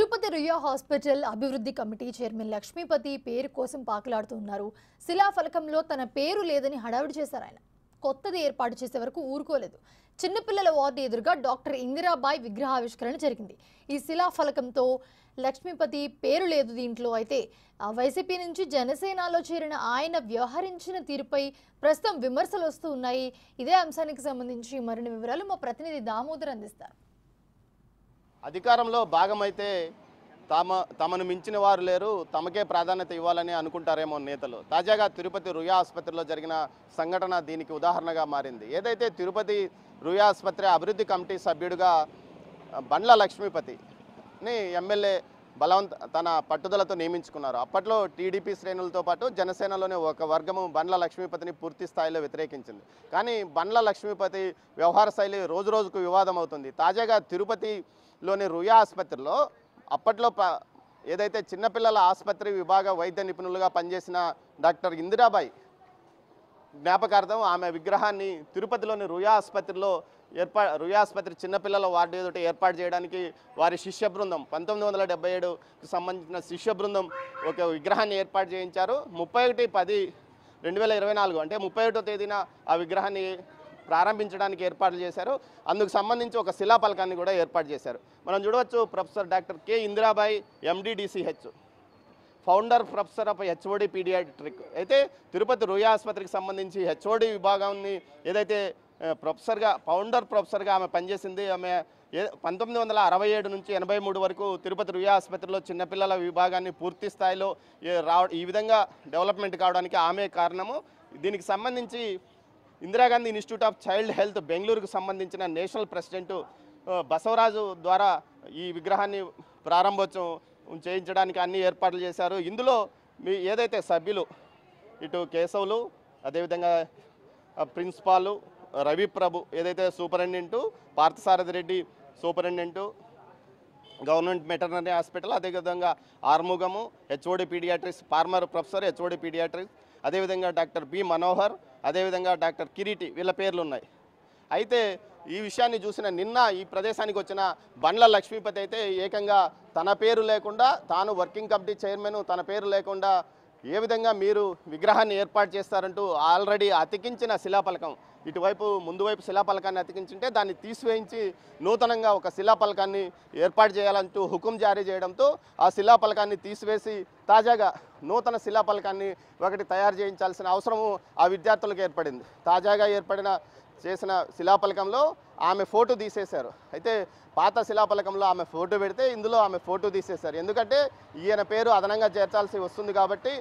Tirupati Ruia hospital అభివృద్ధి committee chairman Lakshmipathi పేరు కోసం పాకులాడుతున్నారు శిలాఫలకంలో తన పేరు లేదని హడావిడి చేశారు ఆయన కొత్తది ఏర్పాటు చేసే వరకు ఊరుకోలేదు చిన్నపిల్లల వార్డు ఎదురుగా డాక్టర్ ఇందిరాబాయ్ విగ్రహావిష్కరణ జరిగింది ఈ శిలాఫలకంతో లక్ష్మీపతి పేరు లేదు దీంట్లో అయితే వైసీపీ నుంచి జనసేనలో చేరిన ఆయన వ్యవహరించిన తీరుపై ప్రస్తుతం విమర్శలు వస్తూ ఉన్నాయి ఇదే అంశానికి సంబంధించి మరిన్ని వివరాలు మా ప్రతినిధి దామోదర్ అందిస్తారు అధికారంలో భాగమైతే తమ తమను మించిన వారు లేరు తమకే ప్రాధాన్యత ఇవ్వాలని అనుకుంటారేమో నేతలు తాజాగా తిరుపతి రుయా ఆసుపత్రిలో జరిగిన సంఘటన దీనికి ఉదాహరణగా మారింది ఏదైతే తిరుపతి రుయా ఆసుపత్రి అభివృద్ధి కమిటీ సభ్యుడిగా బండ్ల లక్ష్మీపతిని ఎమ్మెల్యే బలవంత తన పట్టుదలతో నియమించుకున్నారు అప్పట్లో టీడీపీ శ్రేణులతో పాటు జనసేనలోనే ఒక వర్గము బండ్ల లక్ష్మీపతిని పూర్తి స్థాయిలో వ్యతిరేకించింది కానీ బండ్ల లక్ష్మీపతి వ్యవహార శైలి రోజు రోజుకు వివాదం అవుతుంది తాజాగా తిరుపతిలోని రుయా ఆసుపత్రిలో అప్పట్లో ఏదైతే చిన్నపిల్లల ఆసుపత్రి విభాగ వైద్య నిపుణులుగా పనిచేసిన డాక్టర్ ఇందిరాబాయ్ జ్ఞాపకార్థం ఆమె విగ్రహాన్ని తిరుపతిలోని రుయా ఆసుపత్రిలో ఏర్పా రుయాస్పత్రి చిన్నపిల్లల వార్డు ఏదో ఏర్పాటు చేయడానికి వారి శిష్య బృందం పంతొమ్మిది వందల డెబ్బై ఏడుకు సంబంధించిన శిష్య బృందం ఒక విగ్రహాన్ని ఏర్పాటు చేయించారు ముప్పై ఒకటి పది రెండు వేల ఇరవై నాలుగు అంటే ముప్పై ఒకటో తేదీన ఆ విగ్రహాన్ని ప్రారంభించడానికి ఏర్పాట్లు చేశారు అందుకు సంబంధించి ఒక శిలాపలకాన్ని కూడా ఏర్పాటు చేశారు మనం చూడవచ్చు professor doctor K Indirabai MDDCH founder professor of HOD paediatric అయితే తిరుపతి రుయా ఆసుపత్రికి సంబంధించి హెచ్ఓడి విభాగాన్ని ఏదైతే ప్రొఫెసర్గా ఫౌండర్ ప్రొఫెసర్గా ఆమె పనిచేసింది ఆమె పంతొమ్మిది వందల అరవై ఏడు నుంచి ఎనభై మూడు వరకు తిరుపతి రుయా ఆసుపత్రిలో చిన్నపిల్లల విభాగాన్ని పూర్తి స్థాయిలో రావ ఈ విధంగా డెవలప్మెంట్ కావడానికి ఆమె కారణము దీనికి సంబంధించి Indira Gandhi institute of child health బెంగళూరుకు సంబంధించిన నేషనల్ ప్రెసిడెంట్ బసవరాజు ద్వారా ఈ విగ్రహాన్ని ప్రారంభోత్సవం చేయించడానికి అన్ని ఏర్పాట్లు చేశారు ఇందులో మీ ఏదైతే సభ్యులు ఇటు కేశవులు అదేవిధంగా ప్రిన్సిపాలు రవి ప్రభు ఏదైతే superintendent Parthasarathi Reddy superintendent government maternity hospital అదేవిధంగా Arumugam HOD paediatrics former professor HOD paediatrics అదేవిధంగా డాక్టర్ బి మనోహర్ అదేవిధంగా డాక్టర్ కిరీటి వీళ్ళ పేర్లు ఉన్నాయి అయితే ఈ విషయాన్ని చూసిన నిన్న ఈ ప్రదేశానికి వచ్చిన బండ్ల లక్ష్మీపతి అయితే ఏకంగా తన పేరు లేకుండా తాను వర్కింగ్ కమిటీ చైర్మన్ తన పేరు లేకుండా ఏ విధంగా మీరు విగ్రహాన్ని ఏర్పాటు చేస్తారంటూ ఆల్రెడీ అతికించిన శిలాఫలకం ఇటువైపు ముందు వైపు శిలాఫలకాన్ని అతికించుంటే దాన్ని తీసివేయించి నూతనంగా ఒక శిలాపలకాన్ని ఏర్పాటు చేయాలంటూ హుకుం జారీ చేయడంతో ఆ శిలాఫలకాన్ని తీసివేసి తాజాగా నూతన శిలాపలకాన్ని ఒకటి తయారు చేయించాల్సిన అవసరము ఆ విద్యార్థులకు ఏర్పడింది తాజాగా ఏర్పడిన చేసిన శిలాఫలకంలో ఆమె ఫోటో తీసేశారు అయితే పాత శిలాఫలకంలో ఆమె ఫోటో పెడితే ఇందులో ఆమె ఫోటో తీసేశారు ఎందుకంటే ఈయన పేరు అదనంగా చేర్చాల్సి వస్తుంది కాబట్టి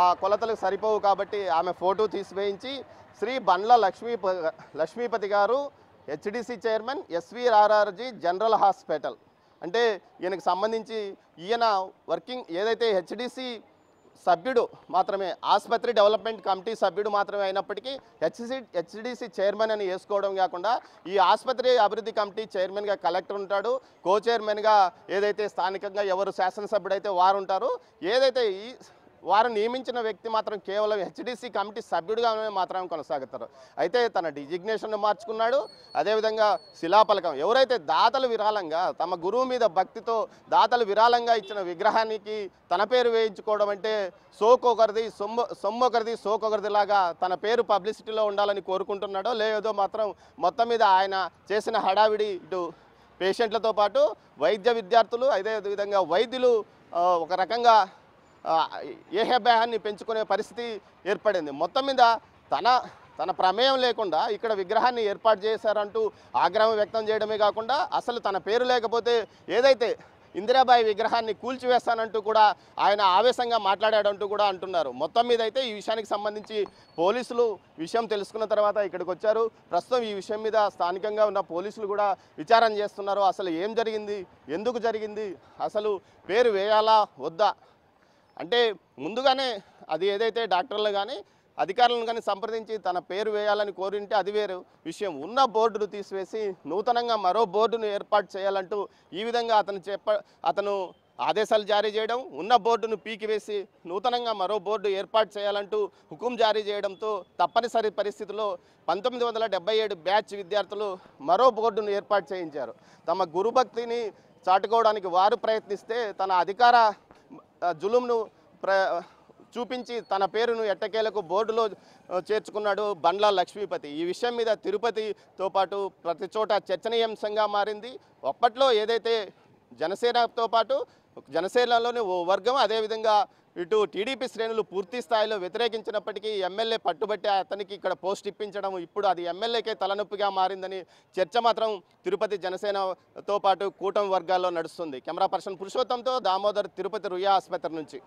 ఆ కొలతలకు సరిపోవు కాబట్టి ఆమె ఫోటో తీసివేయించి శ్రీ బండ్ల లక్ష్మీప లక్ష్మీపతి గారు HDC chairman SVRRG general hospital అంటే ఈయనకు సంబంధించి ఈయన వర్కింగ్ ఏదైతే హెచ్డిసి సభ్యుడు మాత్రమే ఆసుపత్రి డెవలప్మెంట్ కమిటీ సభ్యుడు మాత్రమే అయినప్పటికీ హెచ్సి హెచ్డిసి చైర్మన్ అని వేసుకోవడం కాకుండా ఈ ఆసుపత్రి అభివృద్ధి కమిటీ చైర్మన్గా కలెక్టర్ ఉంటాడు కో చైర్మన్గా ఏదైతే స్థానికంగా ఎవరు అయితే వారు ఉంటారు ఏదైతే ఈ వారు నియమించిన వ్యక్తి మాత్రం కేవలం హెచ్డిసి కమిటీ సభ్యుడిగా మాత్రమే కొనసాగుతారు అయితే తన డిజిగ్నేషన్ను మార్చుకున్నాడు అదేవిధంగా శిలాపలకం ఎవరైతే దాతలు విరాళంగా తమ గురువు మీద భక్తితో దాతలు విరాళంగా ఇచ్చిన విగ్రహానికి తన పేరు వేయించుకోవడం అంటే సోకొకరిది సొమ్మ సొమ్మొకరిది సోకొకరిది లాగా తన పేరు పబ్లిసిటీలో ఉండాలని కోరుకుంటున్నాడో లేదో మాత్రం మొత్తం మీద ఆయన చేసిన హడావిడి ఇటు పేషెంట్లతో పాటు వైద్య విద్యార్థులు అదేవిధంగా వైద్యులు ఒక రకంగా ఏహభ్యాహాన్ని పెంచుకునే పరిస్థితి ఏర్పడింది మొత్తం మీద తన తన ప్రమేయం లేకుండా ఇక్కడ విగ్రహాన్ని ఏర్పాటు చేశారంటూ ఆగ్రహం వ్యక్తం చేయడమే కాకుండా అసలు తన పేరు లేకపోతే ఏదైతే ఇందిరాబాయి విగ్రహాన్ని కూల్చివేస్తానంటూ కూడా ఆయన ఆవేశంగా మాట్లాడాడంటూ కూడా అంటున్నారు మొత్తం మీద అయితే ఈ విషయానికి సంబంధించి పోలీసులు విషయం తెలుసుకున్న తర్వాత ఇక్కడికి వచ్చారు ప్రస్తుతం ఈ విషయం మీద స్థానికంగా ఉన్న పోలీసులు కూడా విచారణ చేస్తున్నారు అసలు ఏం జరిగింది ఎందుకు జరిగింది అసలు పేరు వేయాలా వద్దా అంటే ముందుగానే అది ఏదైతే డాక్టర్లు కానీ అధికారులను కానీ సంప్రదించి తన పేరు వేయాలని కోరింటే అది వేరు విషయం ఉన్న బోర్డును తీసివేసి నూతనంగా మరో బోర్డును ఏర్పాటు చేయాలంటూ ఈ విధంగా అతను చెప్ప అతను ఆదేశాలు జారీ చేయడం ఉన్న బోర్డును పీకివేసి నూతనంగా మరో బోర్డు ఏర్పాటు చేయాలంటూ హుకుం జారీ చేయడంతో తప్పనిసరి పరిస్థితిలో పంతొమ్మిది వందల డెబ్బై ఏడు బ్యాచ్ విద్యార్థులు మరో బోర్డును ఏర్పాటు చేయించారు తమ గురుభక్తిని చాటుకోవడానికి వారు ప్రయత్నిస్తే తన అధికార జులుంను ప్ర చూపించి తన పేరును ఎట్టకేలకు బోర్డులో చేర్చుకున్నాడు బండ్ల లక్ష్మీపతి ఈ విషయం మీద తిరుపతితో పాటు ప్రతి చోట చర్చనీయాంశంగా మారింది అప్పట్లో ఏదైతే జనసేనతో పాటు జనసేనలోని ఓ వర్గం అదేవిధంగా ఇటు టీడీపీ శ్రేణులు పూర్తి స్థాయిలో వ్యతిరేకించినప్పటికీ ఎమ్మెల్యే పట్టుబట్టి అతనికి ఇక్కడ పోస్ట్ ఇప్పించడం ఇప్పుడు అది ఎమ్మెల్యేకే తలనొప్పిగా మారిందని చర్చ మాత్రం తిరుపతి జనసేనతో పాటు కూటమి వర్గాల్లో నడుస్తుంది కెమెరా పర్సన్ పురుషోత్తంతో దామోదర్ తిరుపతి రుయా ఆసుపత్రి నుంచి